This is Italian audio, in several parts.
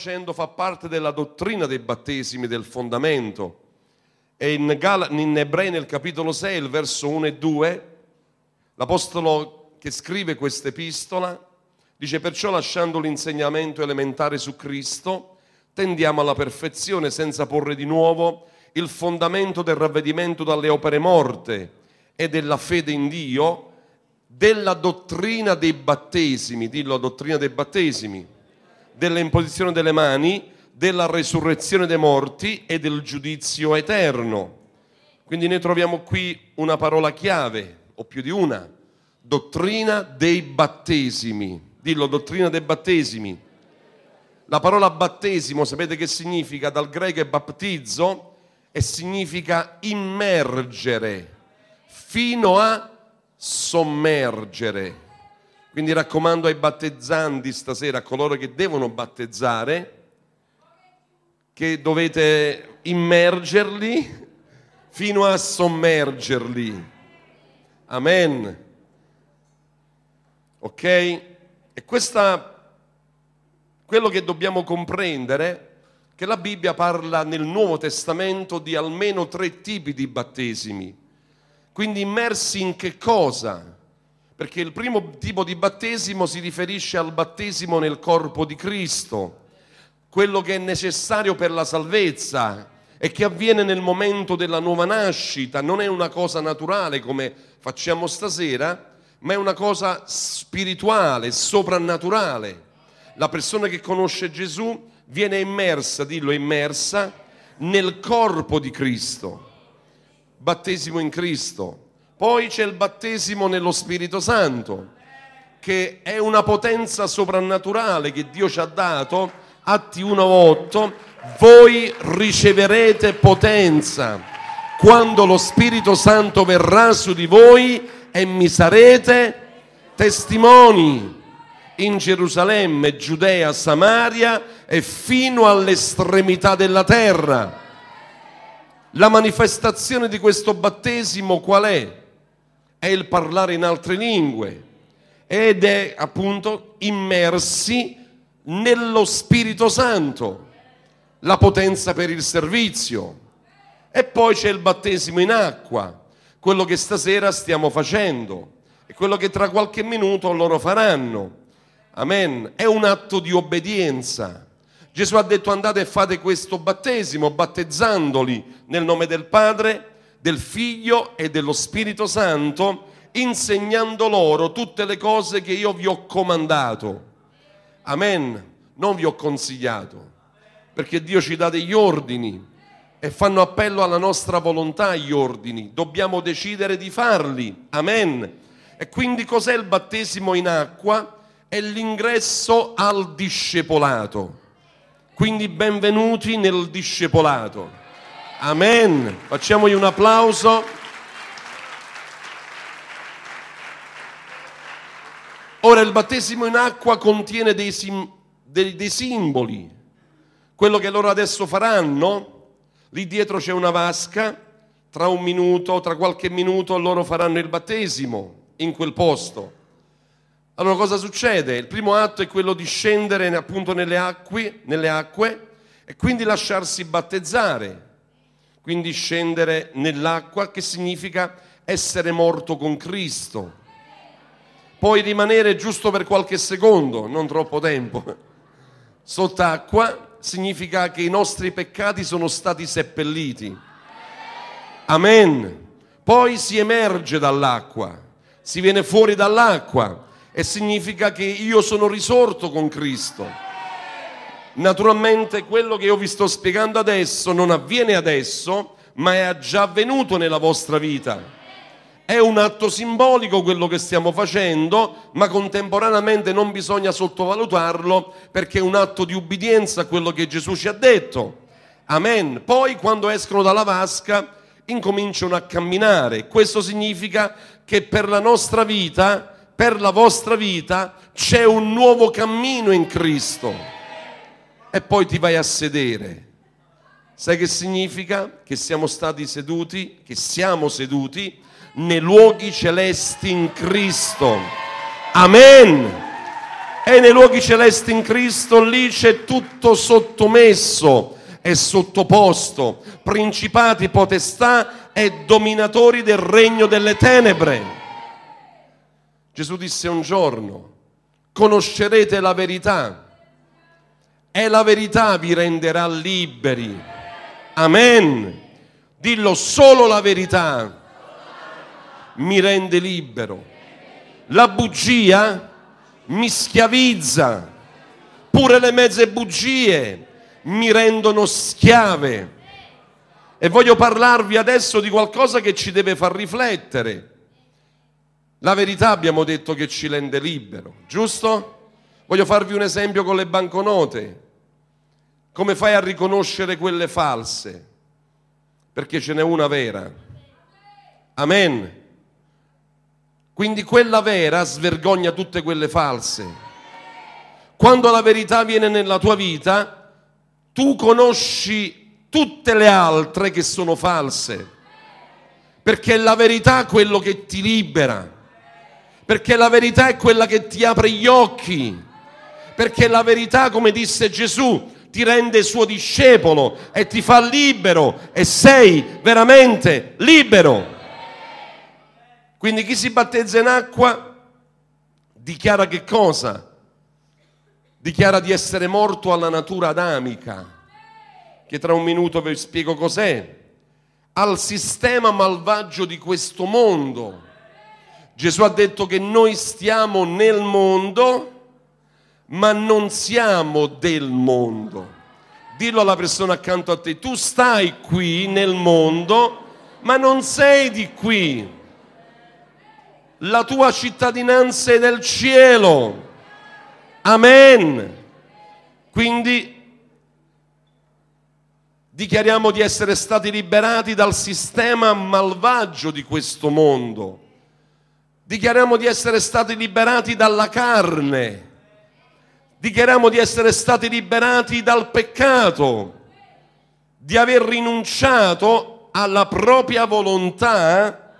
facendo fa parte della dottrina dei battesimi, del fondamento. E in, Gal- in Ebrei nel capitolo 6, il verso 1 e 2, l'apostolo che scrive questa epistola dice perciò lasciando l'insegnamento elementare su Cristo, tendiamo alla perfezione senza porre di nuovo il fondamento del ravvedimento dalle opere morte e della fede in Dio, della dottrina dei battesimi, dillo la dottrina dei battesimi dell'imposizione delle mani, della resurrezione dei morti e del giudizio eterno. Quindi noi troviamo qui una parola chiave, o più di una, dottrina dei battesimi. Dillo, dottrina dei battesimi. La parola battesimo sapete che significa? Dal greco è baptizzo e significa immergere fino a sommergere. Quindi raccomando ai battezzanti stasera, a coloro che devono battezzare, che dovete immergerli fino a sommergerli. Amen. Ok? E questa, quello che dobbiamo comprendere che la Bibbia parla nel Nuovo Testamento di almeno tre tipi di battesimi. Quindi immersi in che cosa? perché il primo tipo di battesimo si riferisce al battesimo nel corpo di Cristo, quello che è necessario per la salvezza e che avviene nel momento della nuova nascita, non è una cosa naturale come facciamo stasera, ma è una cosa spirituale, soprannaturale. La persona che conosce Gesù viene immersa, dillo immersa, nel corpo di Cristo, battesimo in Cristo, poi c'è il battesimo nello Spirito Santo, che è una potenza soprannaturale che Dio ci ha dato, Atti 1.8, voi riceverete potenza quando lo Spirito Santo verrà su di voi e mi sarete testimoni in Gerusalemme, Giudea, Samaria e fino all'estremità della terra. La manifestazione di questo battesimo qual è? è il parlare in altre lingue ed è appunto immersi nello Spirito Santo, la potenza per il servizio. E poi c'è il battesimo in acqua, quello che stasera stiamo facendo e quello che tra qualche minuto loro faranno. Amen. È un atto di obbedienza. Gesù ha detto andate e fate questo battesimo battezzandoli nel nome del Padre, del Figlio e dello Spirito Santo, insegnando loro tutte le cose che io vi ho comandato. Amen. Non vi ho consigliato, perché Dio ci dà degli ordini e fanno appello alla nostra volontà gli ordini. Dobbiamo decidere di farli. Amen. E quindi cos'è il battesimo in acqua? È l'ingresso al discepolato. Quindi benvenuti nel discepolato. Amen. Facciamogli un applauso. Ora il battesimo in acqua contiene dei, sim, dei, dei simboli. Quello che loro adesso faranno, lì dietro c'è una vasca, tra un minuto, tra qualche minuto loro faranno il battesimo in quel posto. Allora cosa succede? Il primo atto è quello di scendere appunto nelle acque, nelle acque e quindi lasciarsi battezzare quindi scendere nell'acqua che significa essere morto con Cristo. Poi rimanere giusto per qualche secondo, non troppo tempo. Sott'acqua significa che i nostri peccati sono stati seppelliti. Amen. Poi si emerge dall'acqua, si viene fuori dall'acqua e significa che io sono risorto con Cristo Amen. Naturalmente quello che io vi sto spiegando adesso non avviene adesso, ma è già avvenuto nella vostra vita. È un atto simbolico quello che stiamo facendo, ma contemporaneamente non bisogna sottovalutarlo perché è un atto di ubbidienza a quello che Gesù ci ha detto. Amen. Poi quando escono dalla vasca incominciano a camminare. Questo significa che per la nostra vita, per la vostra vita, c'è un nuovo cammino in Cristo. Amen e poi ti vai a sedere. Sai che significa? Che siamo stati seduti, che siamo seduti nei luoghi celesti in Cristo. Amen. E nei luoghi celesti in Cristo lì c'è tutto sottomesso e sottoposto, principati, potestà e dominatori del regno delle tenebre. Gesù disse un giorno, conoscerete la verità e la verità vi renderà liberi. Amen. Dillo solo la verità mi rende libero. La bugia mi schiavizza. Pure le mezze bugie mi rendono schiave. E voglio parlarvi adesso di qualcosa che ci deve far riflettere. La verità abbiamo detto che ci rende libero, giusto? Voglio farvi un esempio con le banconote. Come fai a riconoscere quelle false? Perché ce n'è una vera. Amen. Quindi quella vera svergogna tutte quelle false. Quando la verità viene nella tua vita, tu conosci tutte le altre che sono false. Perché la verità è quello che ti libera. Perché la verità è quella che ti apre gli occhi perché la verità, come disse Gesù, ti rende suo discepolo e ti fa libero e sei veramente libero. Quindi chi si battezza in acqua dichiara che cosa? Dichiara di essere morto alla natura adamica, che tra un minuto vi spiego cos'è, al sistema malvagio di questo mondo. Gesù ha detto che noi stiamo nel mondo, ma non siamo del mondo. Dillo alla persona accanto a te, tu stai qui nel mondo, ma non sei di qui. La tua cittadinanza è del cielo. Amen. Quindi dichiariamo di essere stati liberati dal sistema malvagio di questo mondo. Dichiariamo di essere stati liberati dalla carne Dichiariamo di essere stati liberati dal peccato, di aver rinunciato alla propria volontà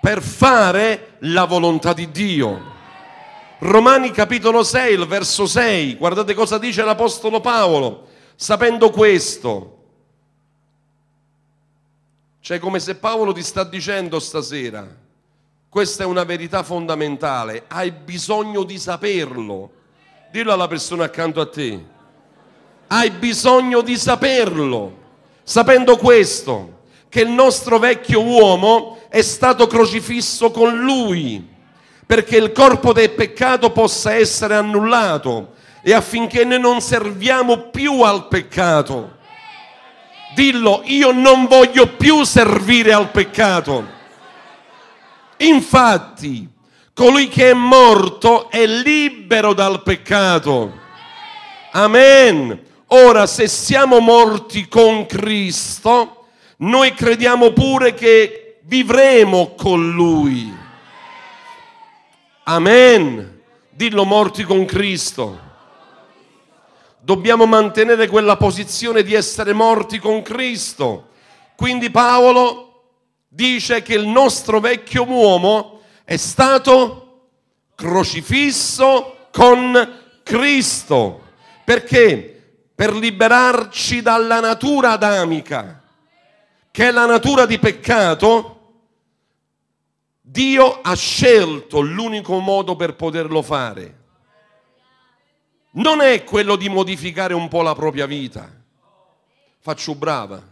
per fare la volontà di Dio. Romani capitolo 6, il verso 6, guardate cosa dice l'Apostolo Paolo, sapendo questo. Cioè come se Paolo ti sta dicendo stasera, questa è una verità fondamentale, hai bisogno di saperlo, Dillo alla persona accanto a te. Hai bisogno di saperlo. Sapendo questo, che il nostro vecchio uomo è stato crocifisso con lui, perché il corpo del peccato possa essere annullato e affinché noi non serviamo più al peccato. Dillo, io non voglio più servire al peccato. Infatti, colui che è morto è libero dal peccato. Amen. Ora, se siamo morti con Cristo, noi crediamo pure che vivremo con Lui. Amen. Dillo morti con Cristo. Dobbiamo mantenere quella posizione di essere morti con Cristo. Quindi Paolo dice che il nostro vecchio uomo è stato crocifisso con Cristo. Perché? Per liberarci dalla natura adamica, che è la natura di peccato, Dio ha scelto l'unico modo per poterlo fare. Non è quello di modificare un po' la propria vita. Faccio brava.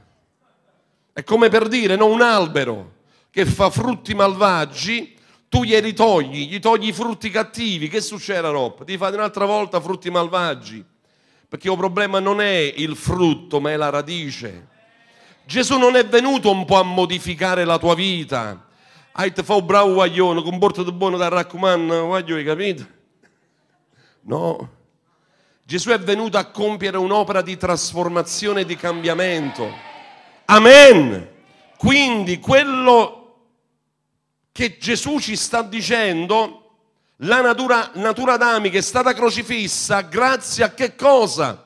È come per dire, no, un albero che fa frutti malvagi tu glieli togli, gli togli i frutti cattivi, che succede a Rob? Ti fate un'altra volta frutti malvagi, perché il problema non è il frutto, ma è la radice. Gesù non è venuto un po' a modificare la tua vita. Hai te fa un bravo guaglione, comportati buono da raccomando, guaglio, eh, hai capito? No. Gesù è venuto a compiere un'opera di trasformazione e di cambiamento. Amen. Quindi quello che Gesù ci sta dicendo la natura, natura adamica è stata crocifissa grazie a che cosa?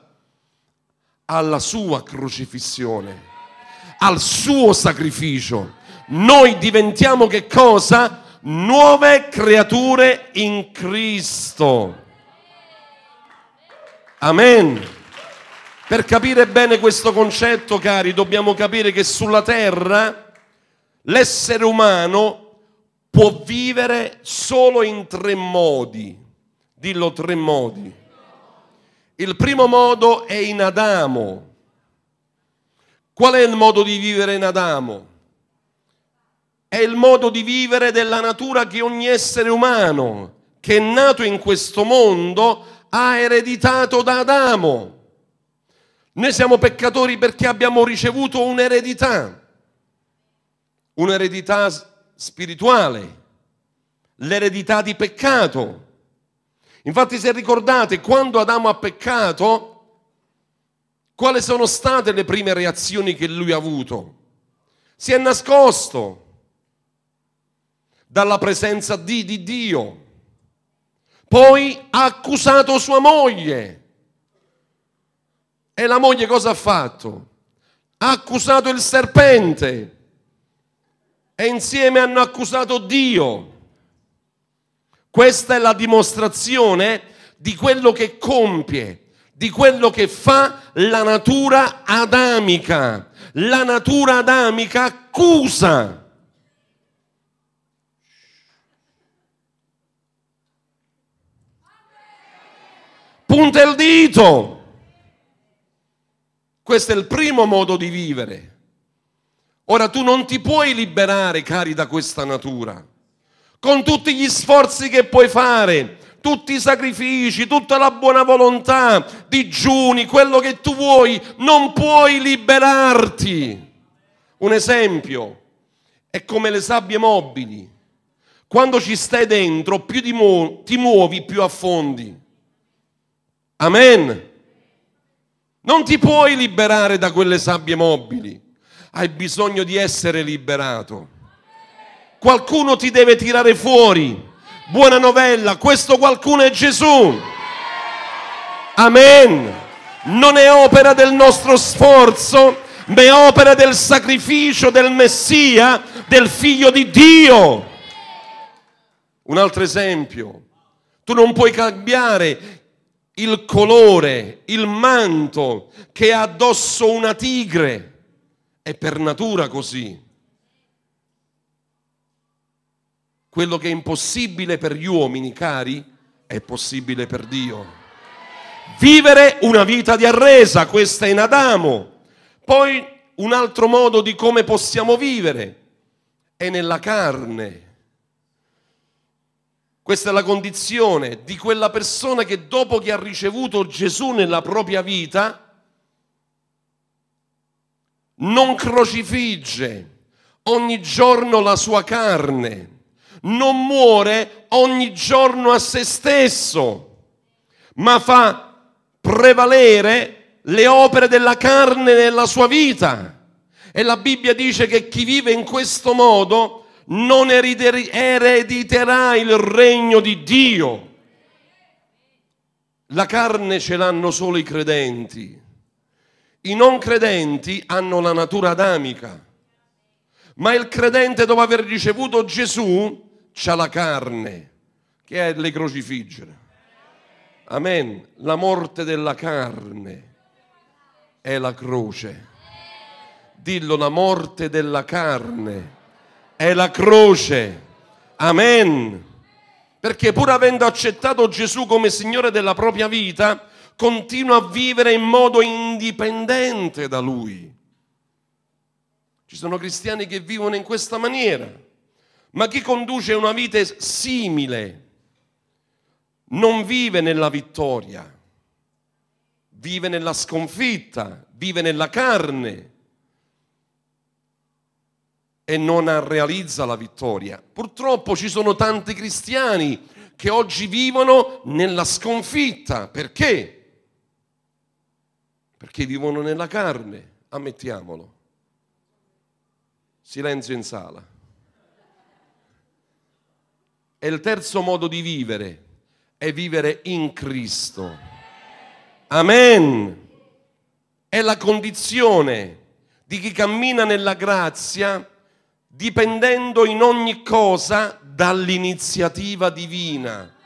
Alla sua crocifissione, al suo sacrificio. Noi diventiamo che cosa? Nuove creature in Cristo. Amen. Per capire bene questo concetto, cari, dobbiamo capire che sulla terra l'essere umano può vivere solo in tre modi. Dillo tre modi. Il primo modo è in Adamo. Qual è il modo di vivere in Adamo? È il modo di vivere della natura che ogni essere umano che è nato in questo mondo ha ereditato da Adamo. Noi siamo peccatori perché abbiamo ricevuto un'eredità, un'eredità spirituale, l'eredità di peccato. Infatti se ricordate quando Adamo ha peccato, quali sono state le prime reazioni che lui ha avuto? Si è nascosto dalla presenza di, di Dio, poi ha accusato sua moglie. E la moglie cosa ha fatto? Ha accusato il serpente e insieme hanno accusato Dio. Questa è la dimostrazione di quello che compie, di quello che fa la natura adamica. La natura adamica accusa. Punta il dito. Questo è il primo modo di vivere. Ora tu non ti puoi liberare, cari, da questa natura. Con tutti gli sforzi che puoi fare, tutti i sacrifici, tutta la buona volontà, digiuni, quello che tu vuoi, non puoi liberarti. Un esempio è come le sabbie mobili. Quando ci stai dentro, più ti, mu- ti muovi, più affondi. Amen. Non ti puoi liberare da quelle sabbie mobili hai bisogno di essere liberato. Qualcuno ti deve tirare fuori. Buona novella, questo qualcuno è Gesù. Amen. Non è opera del nostro sforzo, ma è opera del sacrificio del Messia, del figlio di Dio. Un altro esempio. Tu non puoi cambiare il colore, il manto che ha addosso una tigre è per natura così. Quello che è impossibile per gli uomini, cari, è possibile per Dio. Vivere una vita di arresa, questa è in Adamo. Poi un altro modo di come possiamo vivere è nella carne. Questa è la condizione di quella persona che dopo che ha ricevuto Gesù nella propria vita non crocifigge ogni giorno la sua carne, non muore ogni giorno a se stesso, ma fa prevalere le opere della carne nella sua vita. E la Bibbia dice che chi vive in questo modo non erediterà il regno di Dio. La carne ce l'hanno solo i credenti. I non credenti hanno la natura adamica, ma il credente dopo aver ricevuto Gesù ha la carne, che è le crocifiggere. Amen. La morte della carne è la croce. Dillo, la morte della carne è la croce. Amen. Perché pur avendo accettato Gesù come Signore della propria vita, continua a vivere in modo indipendente da Lui. Ci sono cristiani che vivono in questa maniera, ma chi conduce una vita simile non vive nella vittoria, vive nella sconfitta, vive nella carne e non realizza la vittoria. Purtroppo ci sono tanti cristiani che oggi vivono nella sconfitta. Perché? perché vivono nella carne, ammettiamolo. Silenzio in sala. E il terzo modo di vivere è vivere in Cristo. Amen. È la condizione di chi cammina nella grazia dipendendo in ogni cosa dall'iniziativa divina.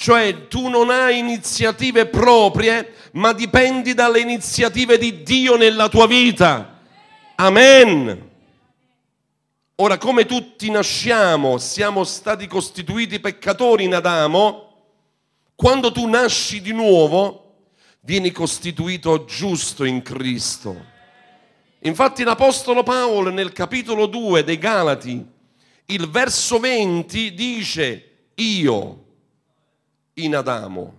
Cioè tu non hai iniziative proprie, ma dipendi dalle iniziative di Dio nella tua vita. Amen. Ora, come tutti nasciamo, siamo stati costituiti peccatori in Adamo, quando tu nasci di nuovo, vieni costituito giusto in Cristo. Infatti l'Apostolo Paolo nel capitolo 2 dei Galati, il verso 20 dice, io, in Adamo.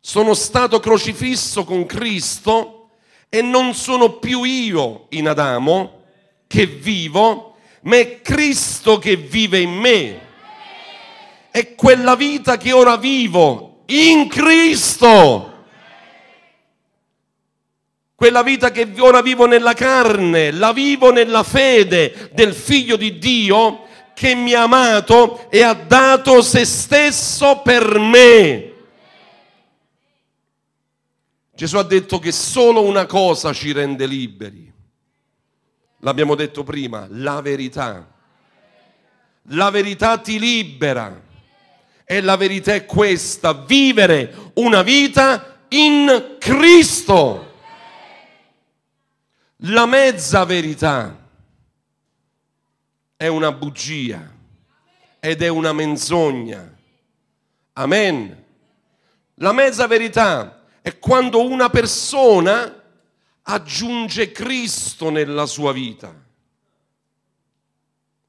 Sono stato crocifisso con Cristo e non sono più io in Adamo che vivo, ma è Cristo che vive in me. E quella vita che ora vivo in Cristo. Quella vita che ora vivo nella carne, la vivo nella fede del Figlio di Dio che mi ha amato e ha dato se stesso per me. Gesù ha detto che solo una cosa ci rende liberi. L'abbiamo detto prima, la verità. La verità ti libera. E la verità è questa, vivere una vita in Cristo. La mezza verità è una bugia ed è una menzogna. Amen. La mezza verità è quando una persona aggiunge Cristo nella sua vita.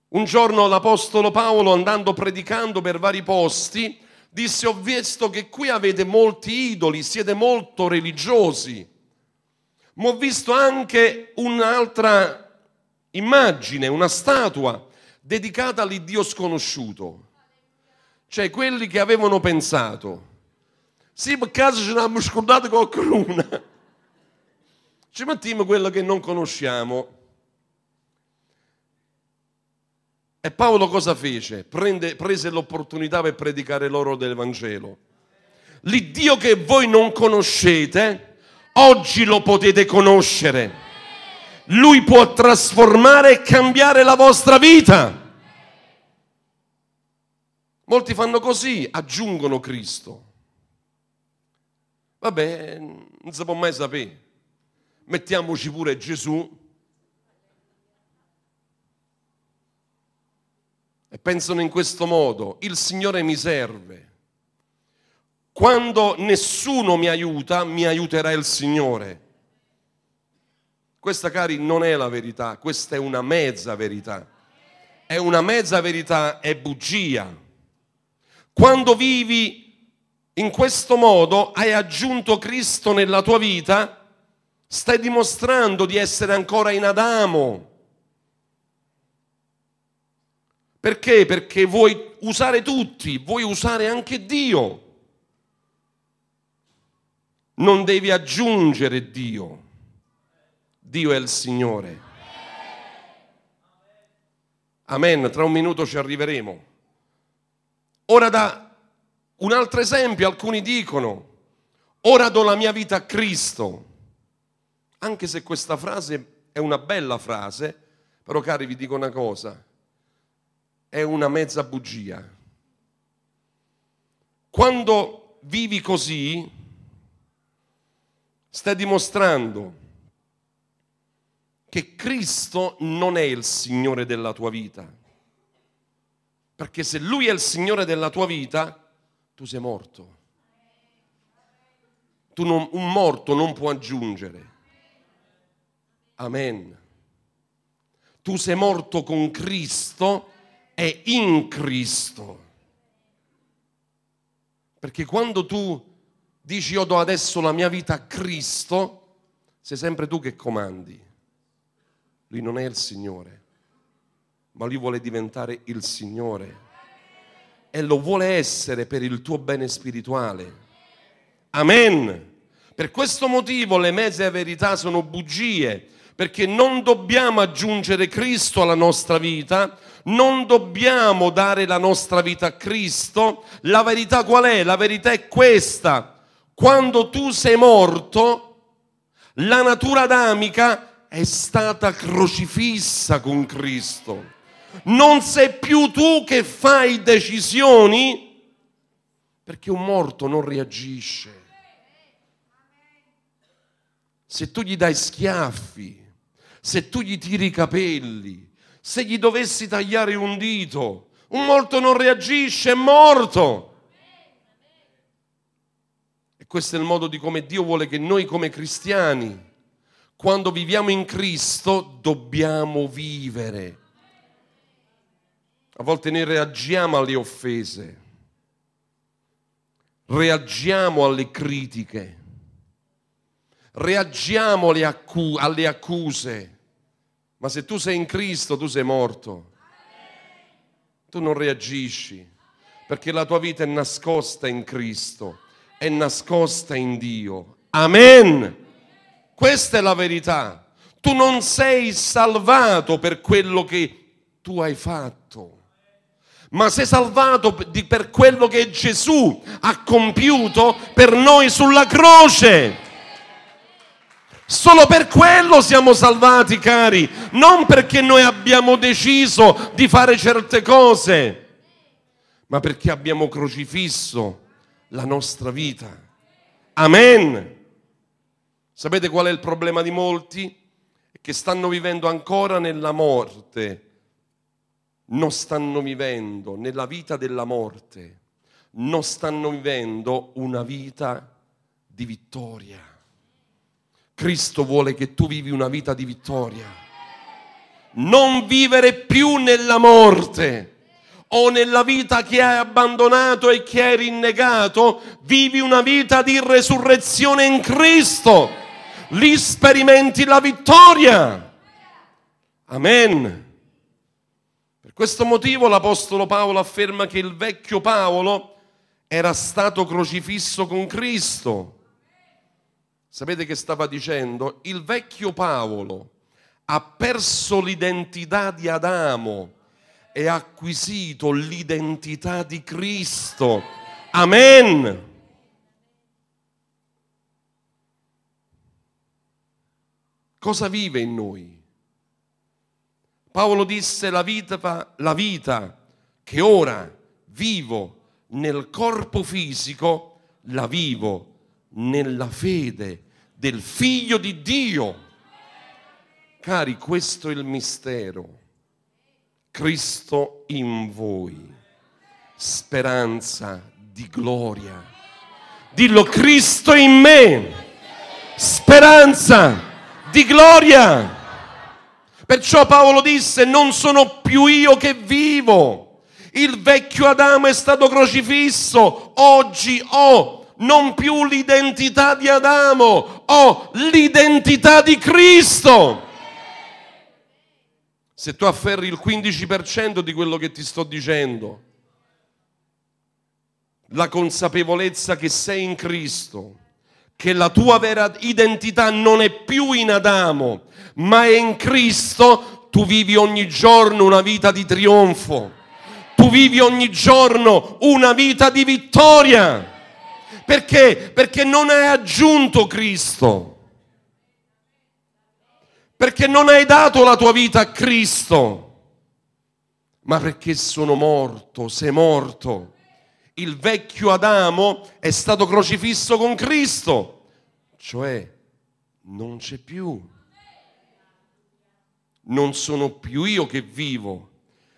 Un giorno l'Apostolo Paolo, andando predicando per vari posti, disse, ho visto che qui avete molti idoli, siete molto religiosi, ma ho visto anche un'altra immagine, una statua dedicata all'Iddio sconosciuto. Cioè quelli che avevano pensato, sì, per caso ce l'abbiamo scordato qualcuno. Ci mettiamo quello che non conosciamo. E Paolo cosa fece? Prende, prese l'opportunità per predicare loro del Vangelo. L'Iddio che voi non conoscete, oggi lo potete conoscere lui può trasformare e cambiare la vostra vita. Molti fanno così, aggiungono Cristo. Vabbè, non si può mai sapere. Mettiamoci pure Gesù. E pensano in questo modo, il Signore mi serve. Quando nessuno mi aiuta, mi aiuterà il Signore. Questa, cari, non è la verità, questa è una mezza verità. È una mezza verità, è bugia. Quando vivi in questo modo hai aggiunto Cristo nella tua vita, stai dimostrando di essere ancora in Adamo. Perché? Perché vuoi usare tutti, vuoi usare anche Dio. Non devi aggiungere Dio. Dio è il Signore. Amen, tra un minuto ci arriveremo. Ora da un altro esempio, alcuni dicono, ora do la mia vita a Cristo. Anche se questa frase è una bella frase, però cari vi dico una cosa, è una mezza bugia. Quando vivi così, stai dimostrando che Cristo non è il Signore della tua vita. Perché se Lui è il Signore della tua vita, tu sei morto. Tu non, un morto non può aggiungere. Amen. Tu sei morto con Cristo e in Cristo. Perché quando tu dici io do adesso la mia vita a Cristo, sei sempre tu che comandi. Lui non è il Signore, ma lui vuole diventare il Signore. E lo vuole essere per il tuo bene spirituale. Amen. Per questo motivo le mezze verità sono bugie, perché non dobbiamo aggiungere Cristo alla nostra vita, non dobbiamo dare la nostra vita a Cristo. La verità qual è? La verità è questa. Quando tu sei morto, la natura adamica è stata crocifissa con Cristo. Non sei più tu che fai decisioni perché un morto non reagisce. Se tu gli dai schiaffi, se tu gli tiri i capelli, se gli dovessi tagliare un dito, un morto non reagisce, è morto. E questo è il modo di come Dio vuole che noi come cristiani quando viviamo in Cristo dobbiamo vivere. A volte noi reagiamo alle offese, reagiamo alle critiche, reagiamo alle, accu- alle accuse, ma se tu sei in Cristo tu sei morto, tu non reagisci perché la tua vita è nascosta in Cristo, è nascosta in Dio. Amen. Questa è la verità. Tu non sei salvato per quello che tu hai fatto, ma sei salvato per quello che Gesù ha compiuto per noi sulla croce. Solo per quello siamo salvati, cari, non perché noi abbiamo deciso di fare certe cose, ma perché abbiamo crocifisso la nostra vita. Amen. Sapete qual è il problema di molti? Che stanno vivendo ancora nella morte, non stanno vivendo nella vita della morte, non stanno vivendo una vita di vittoria. Cristo vuole che tu vivi una vita di vittoria. Non vivere più nella morte o nella vita che hai abbandonato e che hai rinnegato, vivi una vita di resurrezione in Cristo lì sperimenti la vittoria. Amen. Per questo motivo l'Apostolo Paolo afferma che il vecchio Paolo era stato crocifisso con Cristo. Sapete che stava dicendo? Il vecchio Paolo ha perso l'identità di Adamo e ha acquisito l'identità di Cristo. Amen. Cosa vive in noi? Paolo disse la vita, la vita che ora vivo nel corpo fisico, la vivo nella fede del figlio di Dio. Cari, questo è il mistero. Cristo in voi, speranza di gloria. Dillo Cristo in me, speranza di gloria di gloria. Perciò Paolo disse, non sono più io che vivo, il vecchio Adamo è stato crocifisso, oggi ho non più l'identità di Adamo, ho l'identità di Cristo. Se tu afferri il 15% di quello che ti sto dicendo, la consapevolezza che sei in Cristo, che la tua vera identità non è più in Adamo, ma è in Cristo, tu vivi ogni giorno una vita di trionfo. Tu vivi ogni giorno una vita di vittoria. Perché? Perché non hai aggiunto Cristo. Perché non hai dato la tua vita a Cristo. Ma perché sono morto, sei morto il vecchio Adamo è stato crocifisso con Cristo, cioè non c'è più. Non sono più io che vivo,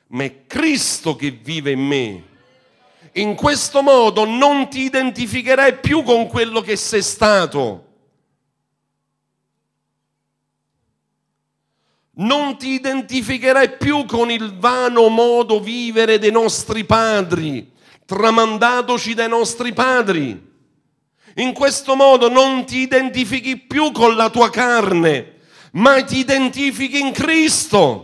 ma è Cristo che vive in me. In questo modo non ti identificherai più con quello che sei stato. Non ti identificherai più con il vano modo vivere dei nostri padri, tramandatoci dai nostri padri. In questo modo non ti identifichi più con la tua carne, ma ti identifichi in Cristo.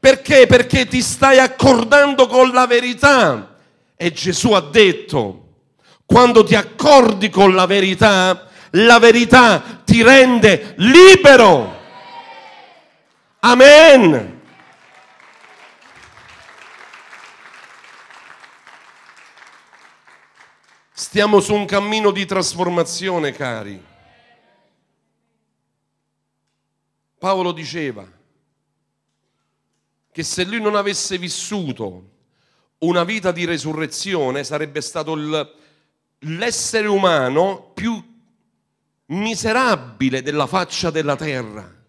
Perché? Perché ti stai accordando con la verità. E Gesù ha detto, quando ti accordi con la verità, la verità ti rende libero. Amen. Stiamo su un cammino di trasformazione, cari. Paolo diceva che se lui non avesse vissuto una vita di resurrezione sarebbe stato l'essere umano più miserabile della faccia della terra.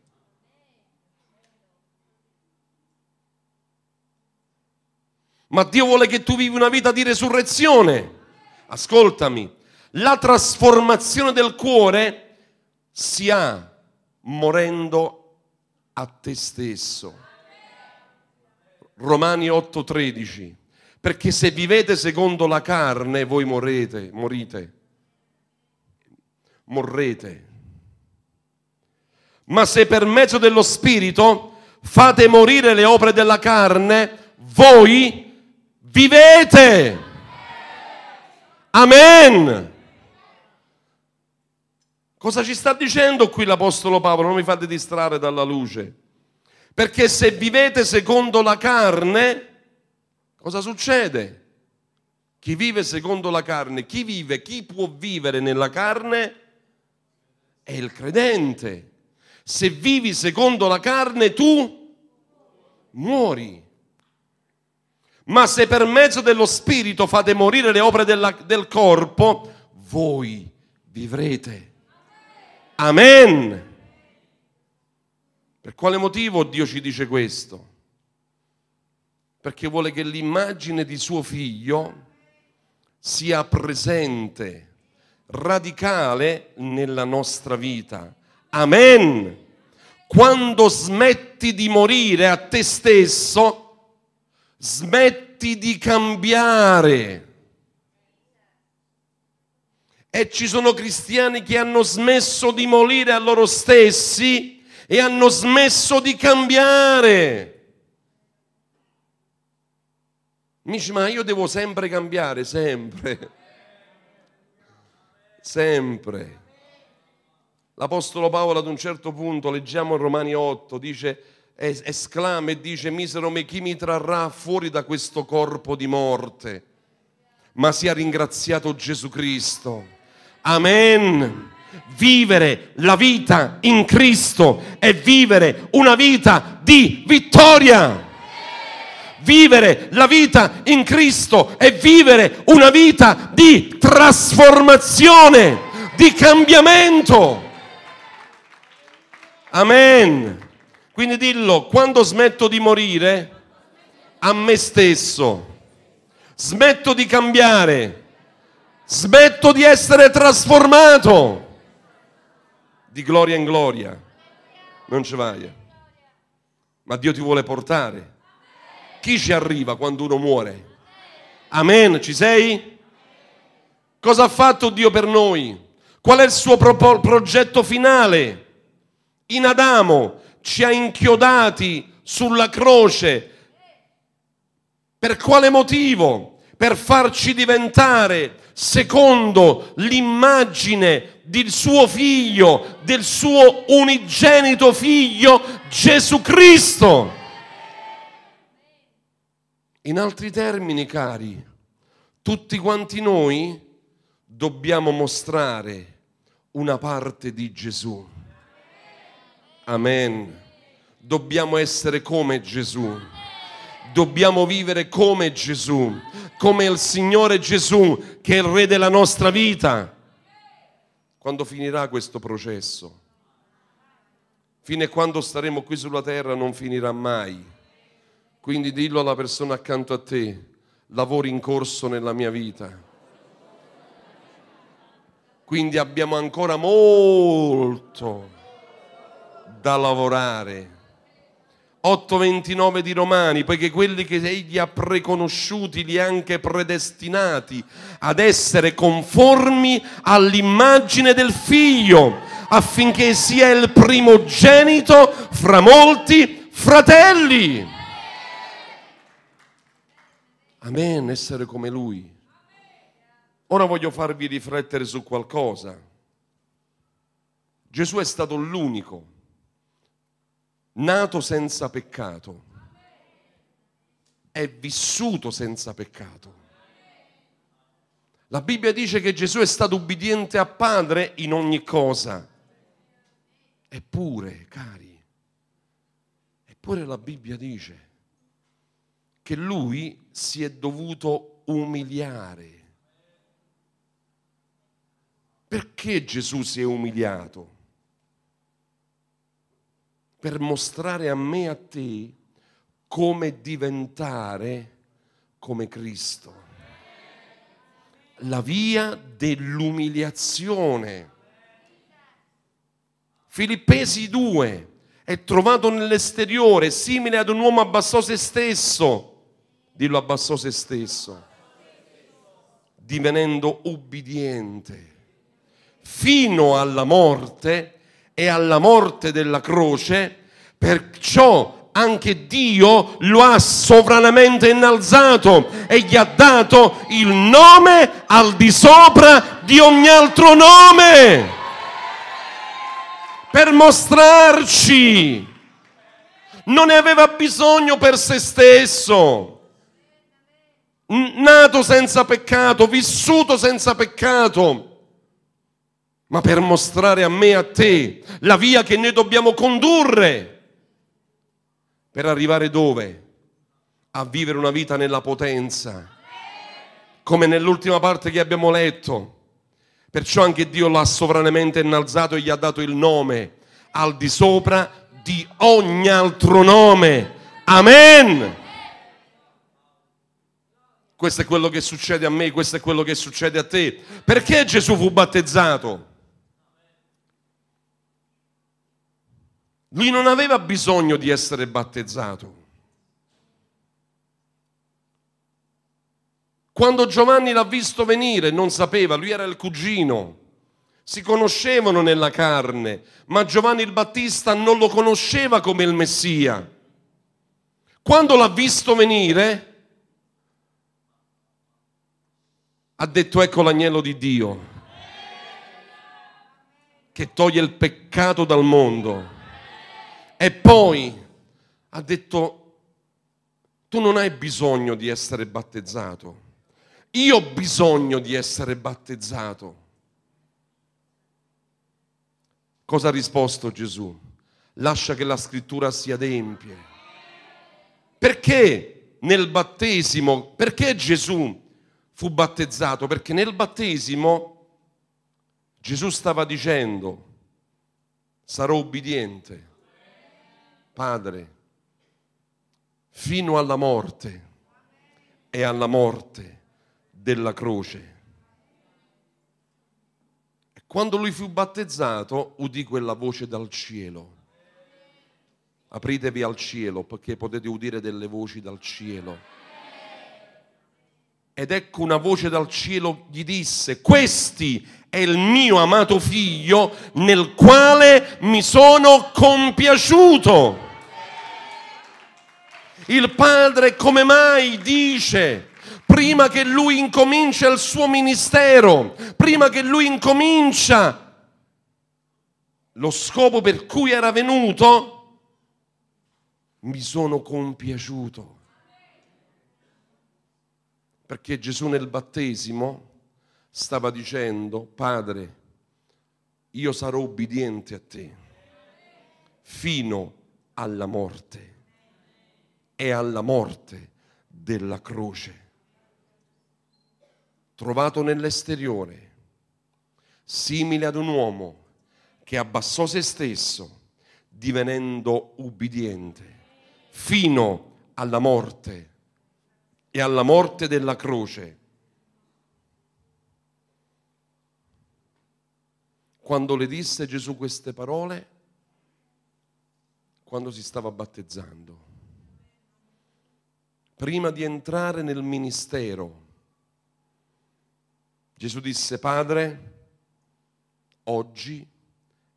Ma Dio vuole che tu vivi una vita di resurrezione ascoltami, la trasformazione del cuore si ha morendo a te stesso. Romani 8:13. Perché se vivete secondo la carne voi morrete, morite. Morrete. Ma se per mezzo dello spirito fate morire le opere della carne, voi vivete. Amen. Cosa ci sta dicendo qui l'Apostolo Paolo? Non mi fate distrarre dalla luce. Perché se vivete secondo la carne, cosa succede? Chi vive secondo la carne, chi vive, chi può vivere nella carne è il credente. Se vivi secondo la carne tu muori. Ma se per mezzo dello Spirito fate morire le opere della, del corpo, voi vivrete. Amen. Per quale motivo Dio ci dice questo? Perché vuole che l'immagine di suo figlio sia presente, radicale nella nostra vita. Amen. Quando smetti di morire a te stesso, smetti di cambiare. E ci sono cristiani che hanno smesso di morire a loro stessi e hanno smesso di cambiare. Mi dice, ma io devo sempre cambiare, sempre. Sempre. L'Apostolo Paolo ad un certo punto, leggiamo Romani 8, dice, esclama e dice, misero me chi mi trarrà fuori da questo corpo di morte, ma sia ringraziato Gesù Cristo. Amen. Vivere la vita in Cristo è vivere una vita di vittoria. Vivere la vita in Cristo è vivere una vita di trasformazione, di cambiamento. Amen. Quindi dillo, quando smetto di morire a me stesso, smetto di cambiare, smetto di essere trasformato di gloria in gloria. Non ci vai. Ma Dio ti vuole portare. Chi ci arriva quando uno muore? Amen, ci sei? Cosa ha fatto Dio per noi? Qual è il suo pro- progetto finale? In Adamo ci ha inchiodati sulla croce. Per quale motivo? Per farci diventare secondo l'immagine del suo figlio, del suo unigenito figlio Gesù Cristo. In altri termini, cari, tutti quanti noi dobbiamo mostrare una parte di Gesù Amen. Dobbiamo essere come Gesù. Dobbiamo vivere come Gesù, come il Signore Gesù che è il Re della nostra vita. Quando finirà questo processo? Fino a quando staremo qui sulla terra non finirà mai. Quindi dillo alla persona accanto a te, lavori in corso nella mia vita. Quindi abbiamo ancora molto da lavorare. 8:29 di Romani, poiché quelli che egli ha preconosciuti li ha anche predestinati ad essere conformi all'immagine del figlio, affinché sia il primogenito fra molti fratelli. Amen, essere come lui. Ora voglio farvi riflettere su qualcosa. Gesù è stato l'unico nato senza peccato, è vissuto senza peccato. La Bibbia dice che Gesù è stato ubbidiente a Padre in ogni cosa. Eppure, cari, eppure la Bibbia dice che lui si è dovuto umiliare. Perché Gesù si è umiliato? per mostrare a me e a te come diventare come Cristo. La via dell'umiliazione. Filippesi 2 è trovato nell'esteriore, simile ad un uomo abbassò se stesso. Dillo abbassò se stesso divenendo ubbidiente fino alla morte e alla morte della croce, perciò anche Dio lo ha sovranamente innalzato e gli ha dato il nome al di sopra di ogni altro nome per mostrarci. Non ne aveva bisogno per se stesso. Nato senza peccato, vissuto senza peccato ma per mostrare a me e a te la via che noi dobbiamo condurre per arrivare dove? A vivere una vita nella potenza, come nell'ultima parte che abbiamo letto. Perciò anche Dio l'ha sovranamente innalzato e gli ha dato il nome al di sopra di ogni altro nome. Amen. Questo è quello che succede a me, questo è quello che succede a te. Perché Gesù fu battezzato? Lui non aveva bisogno di essere battezzato. Quando Giovanni l'ha visto venire, non sapeva, lui era il cugino, si conoscevano nella carne, ma Giovanni il Battista non lo conosceva come il Messia. Quando l'ha visto venire, ha detto ecco l'agnello di Dio che toglie il peccato dal mondo. E poi ha detto, tu non hai bisogno di essere battezzato, io ho bisogno di essere battezzato. Cosa ha risposto Gesù? Lascia che la scrittura si adempie. Perché nel battesimo, perché Gesù fu battezzato? Perché nel battesimo Gesù stava dicendo, sarò ubbidiente Padre, fino alla morte e alla morte della croce. E quando lui fu battezzato, udì quella voce dal cielo. Apritevi al cielo perché potete udire delle voci dal cielo. Ed ecco una voce dal cielo gli disse, questi è il mio amato figlio nel quale mi sono compiaciuto. Il padre come mai dice prima che lui incomincia il suo ministero, prima che lui incomincia lo scopo per cui era venuto, mi sono compiaciuto. Perché Gesù nel battesimo stava dicendo, Padre, io sarò obbediente a te fino alla morte e alla morte della croce. Trovato nell'esteriore, simile ad un uomo che abbassò se stesso, divenendo ubbidiente, fino alla morte e alla morte della croce. Quando le disse Gesù queste parole, quando si stava battezzando, prima di entrare nel ministero, Gesù disse, Padre, oggi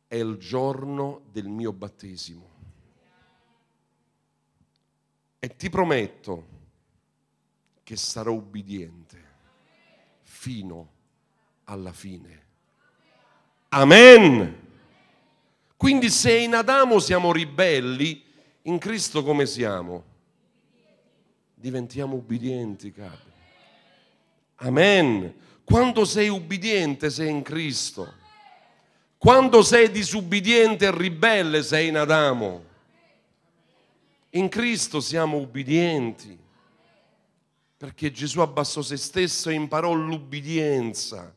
è il giorno del mio battesimo. E ti prometto che sarò ubbidiente fino alla fine. Amen. Quindi se in Adamo siamo ribelli, in Cristo come siamo? diventiamo ubbidienti, cari. Amen. Quando sei ubbidiente sei in Cristo. Quando sei disubbidiente e ribelle sei in Adamo. In Cristo siamo ubbidienti, perché Gesù abbassò se stesso e imparò l'ubbidienza.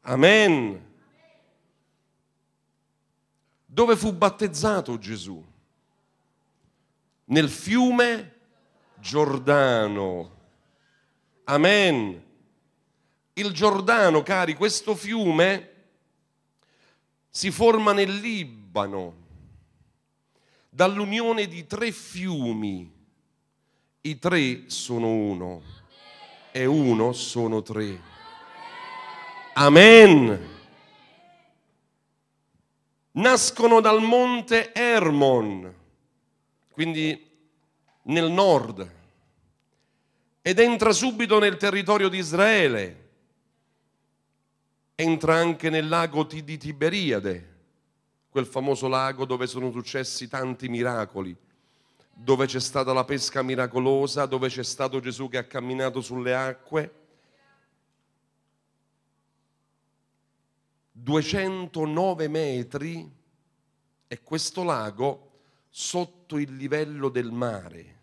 Amen. Dove fu battezzato Gesù? Nel fiume Giordano. Amen. Il Giordano, cari, questo fiume si forma nel Libano dall'unione di tre fiumi. I tre sono uno e uno sono tre. Amen. Nascono dal monte Ermon. quindi nel nord ed entra subito nel territorio di Israele, entra anche nel lago di Tiberiade, quel famoso lago dove sono successi tanti miracoli, dove c'è stata la pesca miracolosa, dove c'è stato Gesù che ha camminato sulle acque. 209 metri e questo lago sotto sotto il livello del mare.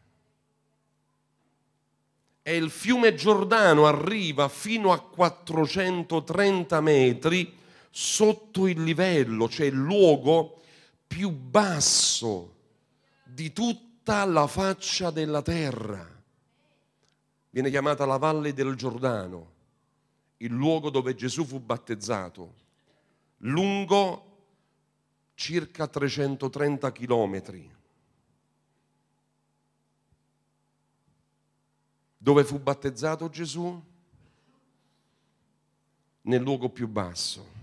E il fiume Giordano arriva fino a 430 metri sotto il livello, cioè il luogo più basso di tutta la faccia della terra. Viene chiamata la valle del Giordano, il luogo dove Gesù fu battezzato, lungo circa 330 chilometri. Dove fu battezzato Gesù? Nel luogo più basso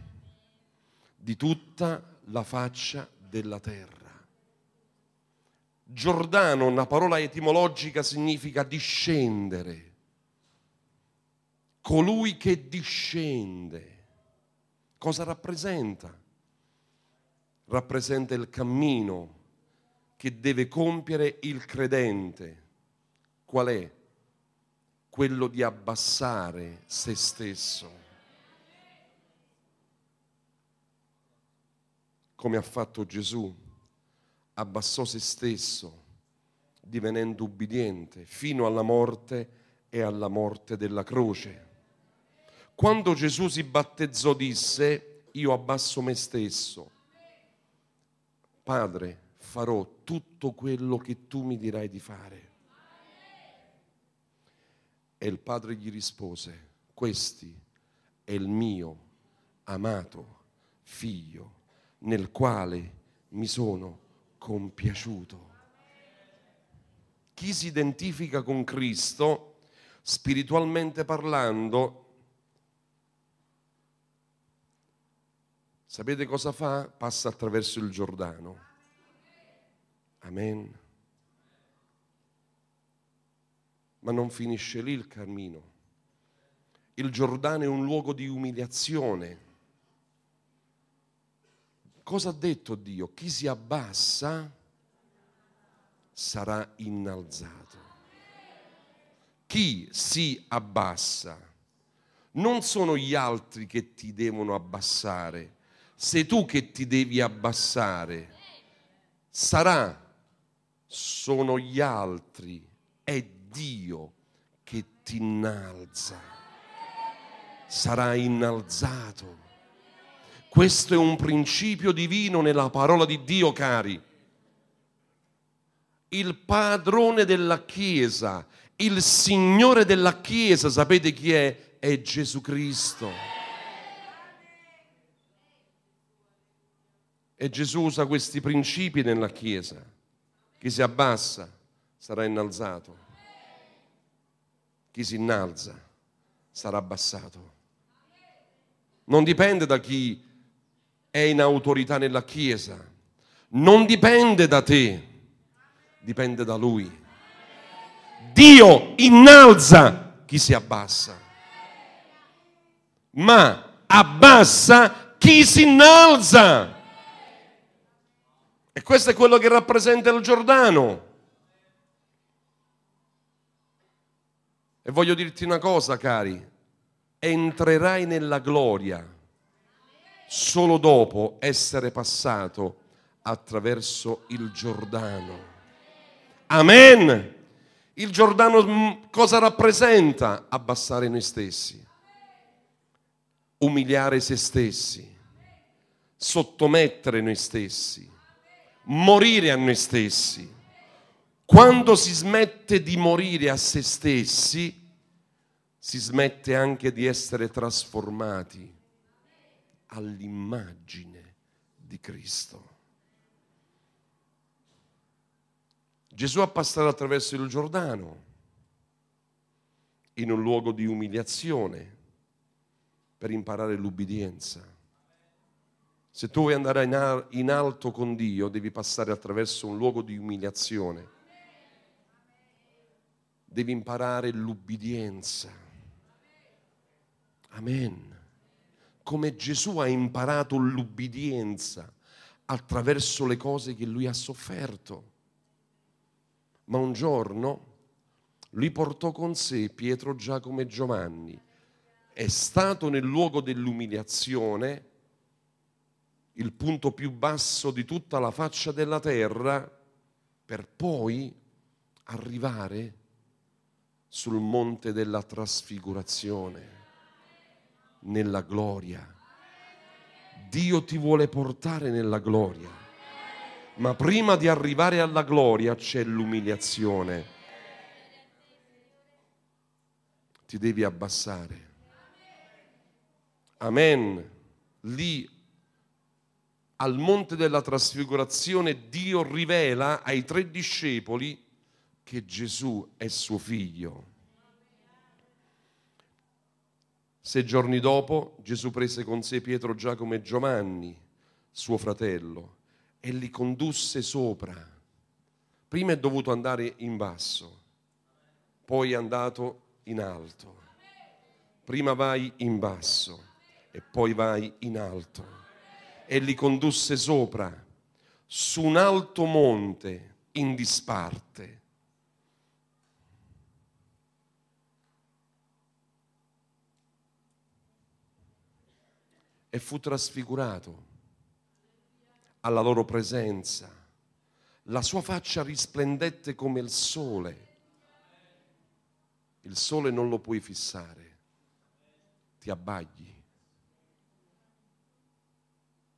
di tutta la faccia della terra. Giordano, una parola etimologica, significa discendere. Colui che discende. Cosa rappresenta? Rappresenta il cammino che deve compiere il credente. Qual è? quello di abbassare se stesso, come ha fatto Gesù, abbassò se stesso, divenendo ubbidiente fino alla morte e alla morte della croce. Quando Gesù si battezzò disse, io abbasso me stesso, Padre, farò tutto quello che tu mi dirai di fare e il padre gli rispose, questi è il mio amato figlio nel quale mi sono compiaciuto. Chi si identifica con Cristo, spiritualmente parlando, sapete cosa fa? Passa attraverso il Giordano. Amen. Ma non finisce lì il cammino. Il Giordano è un luogo di umiliazione. Cosa ha detto Dio? Chi si abbassa sarà innalzato. Chi si abbassa? Non sono gli altri che ti devono abbassare, sei tu che ti devi abbassare. Sarà, sono gli altri, è Dio che ti innalza, Sarai innalzato. Questo è un principio divino nella parola di Dio, cari. Il padrone della Chiesa, il Signore della Chiesa, sapete chi è? È Gesù Cristo. E Gesù usa questi principi nella Chiesa. Chi si abbassa sarà innalzato. Chi si innalza sarà abbassato. Non dipende da chi è in autorità nella Chiesa. Non dipende da te, dipende da Lui. Dio innalza chi si abbassa, ma abbassa chi si innalza. E questo è quello che rappresenta il Giordano. E voglio dirti una cosa, cari, entrerai nella gloria solo dopo essere passato attraverso il Giordano. Amen. Il Giordano mm, cosa rappresenta? Abbassare noi stessi, umiliare se stessi, sottomettere noi stessi, morire a noi stessi quando si smette di morire a se stessi, si smette anche di essere trasformati all'immagine di Cristo. Gesù ha passato attraverso il Giordano in un luogo di umiliazione per imparare l'ubbidienza. Se tu vuoi andare in alto con Dio devi passare attraverso un luogo di umiliazione devi imparare l'ubbidienza. Amen. Come Gesù ha imparato l'ubbidienza attraverso le cose che lui ha sofferto. Ma un giorno lui portò con sé Pietro, Giacomo e Giovanni. È stato nel luogo dell'umiliazione, il punto più basso di tutta la faccia della terra, per poi arrivare a sul monte della trasfigurazione, nella gloria. Dio ti vuole portare nella gloria, ma prima di arrivare alla gloria c'è l'umiliazione. Ti devi abbassare. Amen. Lì al monte della trasfigurazione Dio rivela ai tre discepoli che Gesù è suo figlio. Sei giorni dopo Gesù prese con sé Pietro, Giacomo e Giovanni, suo fratello, e li condusse sopra. Prima è dovuto andare in basso, poi è andato in alto. Prima vai in basso e poi vai in alto. E li condusse sopra, su un alto monte, in disparte e fu trasfigurato alla loro presenza. La sua faccia risplendette come il sole. Il sole non lo puoi fissare, ti abbagli.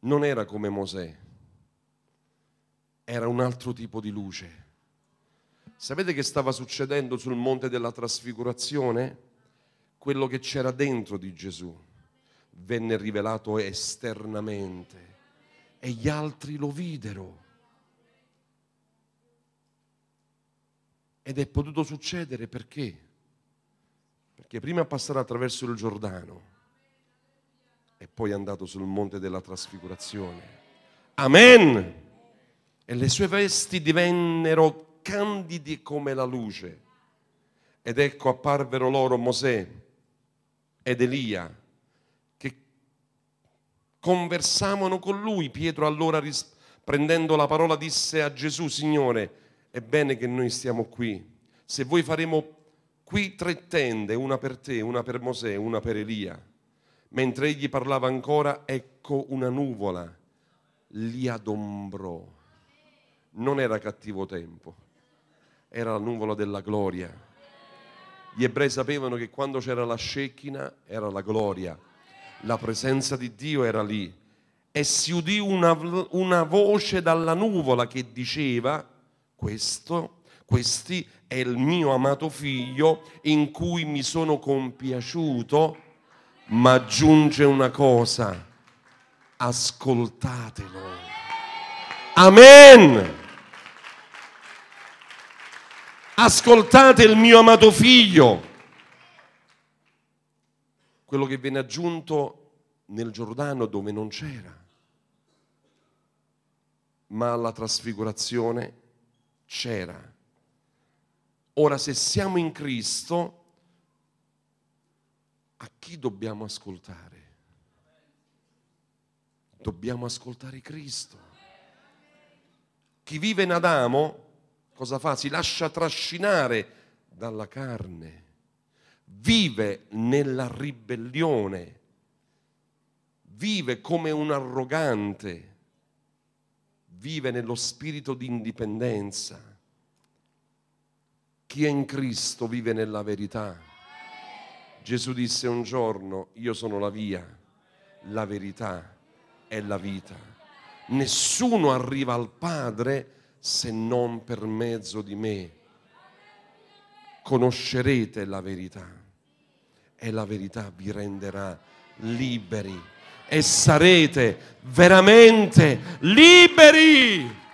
Non era come Mosè, era un altro tipo di luce. Sapete che stava succedendo sul monte della trasfigurazione? Quello che c'era dentro di Gesù venne rivelato esternamente e gli altri lo videro. Ed è potuto succedere perché? Perché prima passerà attraverso il Giordano e poi è andato sul monte della trasfigurazione. Amen! E le sue vesti divennero candidi come la luce. Ed ecco apparvero loro Mosè ed Elia conversavano con lui. Pietro allora prendendo la parola disse a Gesù, Signore, è bene che noi stiamo qui. Se voi faremo qui tre tende, una per te, una per Mosè, una per Elia. Mentre egli parlava ancora, ecco una nuvola li adombrò. Non era cattivo tempo, era la nuvola della gloria. Gli ebrei sapevano che quando c'era la scecchina era la gloria la presenza di Dio era lì e si udì una, una voce dalla nuvola che diceva, questo, questi è il mio amato figlio in cui mi sono compiaciuto, ma aggiunge una cosa, ascoltatelo. Amen. Ascoltate il mio amato figlio quello che viene aggiunto nel Giordano dove non c'era. Ma alla trasfigurazione c'era. Ora se siamo in Cristo, a chi dobbiamo ascoltare? Dobbiamo ascoltare Cristo. Chi vive in Adamo, cosa fa? Si lascia trascinare dalla carne vive nella ribellione, vive come un arrogante, vive nello spirito di indipendenza. Chi è in Cristo vive nella verità. Gesù disse un giorno, io sono la via, la verità è la vita. Nessuno arriva al Padre se non per mezzo di me conoscerete la verità e la verità vi renderà liberi e sarete veramente liberi.